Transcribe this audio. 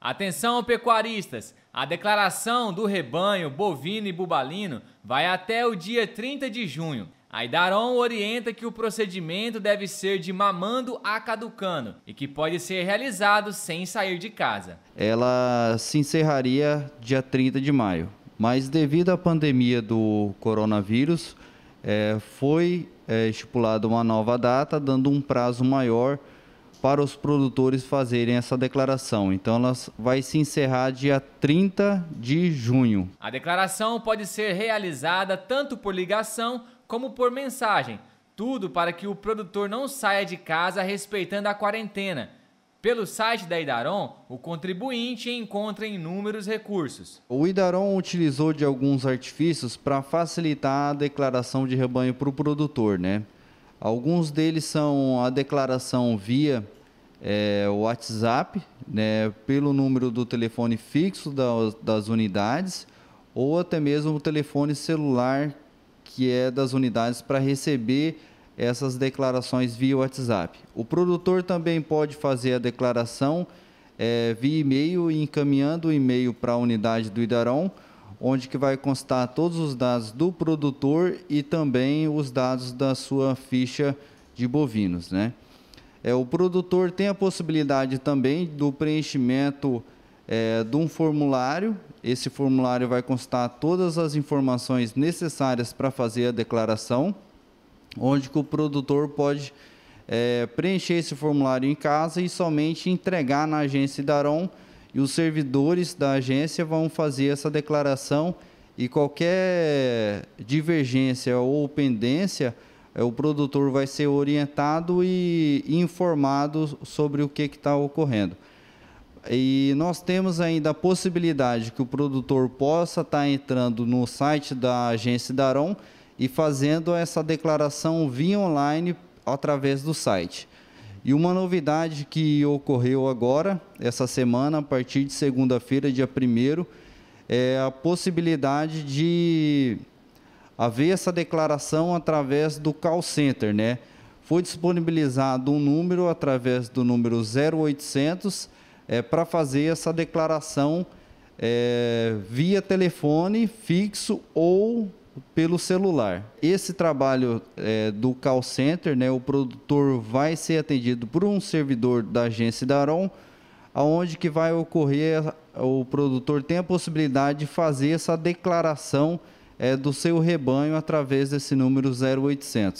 Atenção pecuaristas, a declaração do rebanho bovino e bubalino vai até o dia 30 de junho. A Idaron orienta que o procedimento deve ser de mamando a caducano e que pode ser realizado sem sair de casa. Ela se encerraria dia 30 de maio, mas devido à pandemia do coronavírus, é, foi é, estipulada uma nova data, dando um prazo maior para os produtores fazerem essa declaração. Então ela vai se encerrar dia 30 de junho. A declaração pode ser realizada tanto por ligação como por mensagem, tudo para que o produtor não saia de casa respeitando a quarentena. Pelo site da Idaron, o contribuinte encontra inúmeros recursos. O Idaron utilizou de alguns artifícios para facilitar a declaração de rebanho para o produtor, né? Alguns deles são a declaração via é, WhatsApp, né, pelo número do telefone fixo das, das unidades, ou até mesmo o telefone celular que é das unidades para receber essas declarações via WhatsApp. O produtor também pode fazer a declaração é, via e-mail, encaminhando o e-mail para a unidade do Idarão onde que vai constar todos os dados do produtor e também os dados da sua ficha de bovinos, né? É, o produtor tem a possibilidade também do preenchimento é, de um formulário. Esse formulário vai constar todas as informações necessárias para fazer a declaração, onde que o produtor pode é, preencher esse formulário em casa e somente entregar na agência Daron e os servidores da agência vão fazer essa declaração e qualquer divergência ou pendência, eh, o produtor vai ser orientado e informado sobre o que está ocorrendo. E nós temos ainda a possibilidade que o produtor possa estar tá entrando no site da agência Daron e fazendo essa declaração via online através do site. E uma novidade que ocorreu agora, essa semana, a partir de segunda-feira, dia 1 é a possibilidade de haver essa declaração através do call center, né? Foi disponibilizado um número através do número 0800 é, para fazer essa declaração é, via telefone fixo ou pelo celular. Esse trabalho é, do call center, né, o produtor vai ser atendido por um servidor da agência da Aron, aonde que vai ocorrer o produtor tem a possibilidade de fazer essa declaração é, do seu rebanho através desse número 0800.